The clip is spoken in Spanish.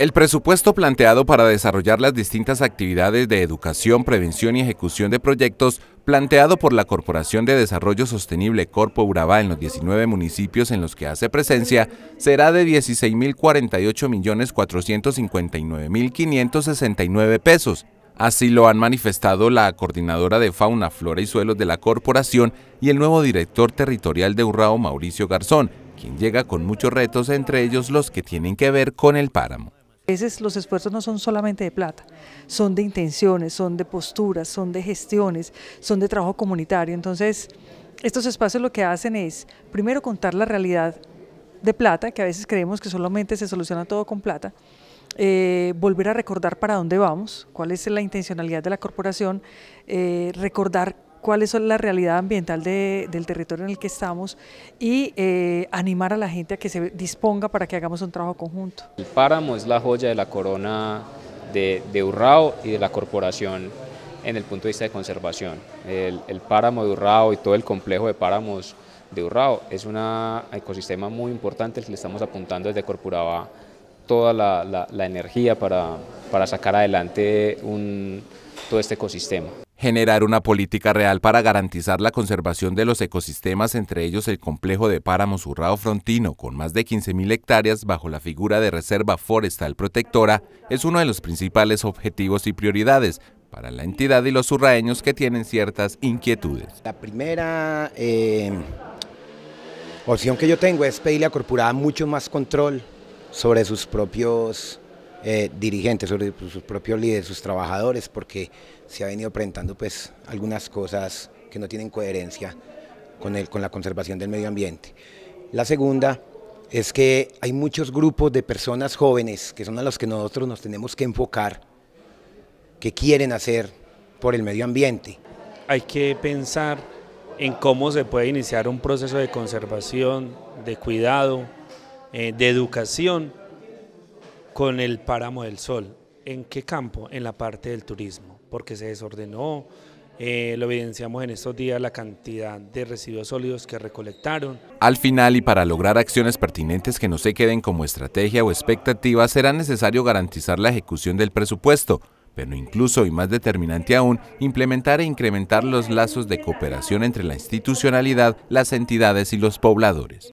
El presupuesto planteado para desarrollar las distintas actividades de educación, prevención y ejecución de proyectos planteado por la Corporación de Desarrollo Sostenible Corpo Urabá en los 19 municipios en los que hace presencia será de 16.048.459.569 pesos. Así lo han manifestado la coordinadora de Fauna, Flora y Suelos de la corporación y el nuevo director territorial de Urrao, Mauricio Garzón, quien llega con muchos retos, entre ellos los que tienen que ver con el páramo veces los esfuerzos no son solamente de plata, son de intenciones, son de posturas, son de gestiones, son de trabajo comunitario. Entonces, estos espacios lo que hacen es, primero, contar la realidad de plata, que a veces creemos que solamente se soluciona todo con plata, eh, volver a recordar para dónde vamos, cuál es la intencionalidad de la corporación, eh, recordar cuál es la realidad ambiental del territorio en el que estamos y eh, animar a la gente a que se disponga para que hagamos un trabajo conjunto. El páramo es la joya de la corona de, de Urrao y de la corporación en el punto de vista de conservación. El, páramo de Urrao y todo el complejo de páramos de Urrao es un ecosistema muy importante al que le estamos apuntando desde Corporaba toda la, energía para, sacar adelante todo este ecosistema generar una política real para garantizar la conservación de los ecosistemas, entre ellos el complejo de páramos surrao frontino, con más de 15.000 hectáreas bajo la figura de Reserva Forestal Protectora, es uno de los principales objetivos y prioridades para la entidad y los surraeños que tienen ciertas inquietudes. La primera eh, opción que yo tengo es pedirle a Corporada mucho más control sobre sus propios eh, dirigentes, sobre sus propios líderes, sus trabajadores, porque se ha venido presentando pues algunas cosas que no tienen coherencia con, el, con la conservación del medio ambiente. La segunda es que hay muchos grupos de personas jóvenes que son a los que nosotros nos tenemos que enfocar, que quieren hacer por el medio ambiente. Hay que pensar en cómo se puede iniciar un proceso de conservación, de cuidado, eh, de educación con el páramo del sol. ¿En qué campo? En la parte del turismo, porque se desordenó, eh, lo evidenciamos en estos días la cantidad de residuos sólidos que recolectaron. Al final y para lograr acciones pertinentes que no se queden como estrategia o expectativa, será necesario garantizar la ejecución del presupuesto, pero incluso y más determinante aún, implementar e incrementar los lazos de cooperación entre la institucionalidad, las entidades y los pobladores.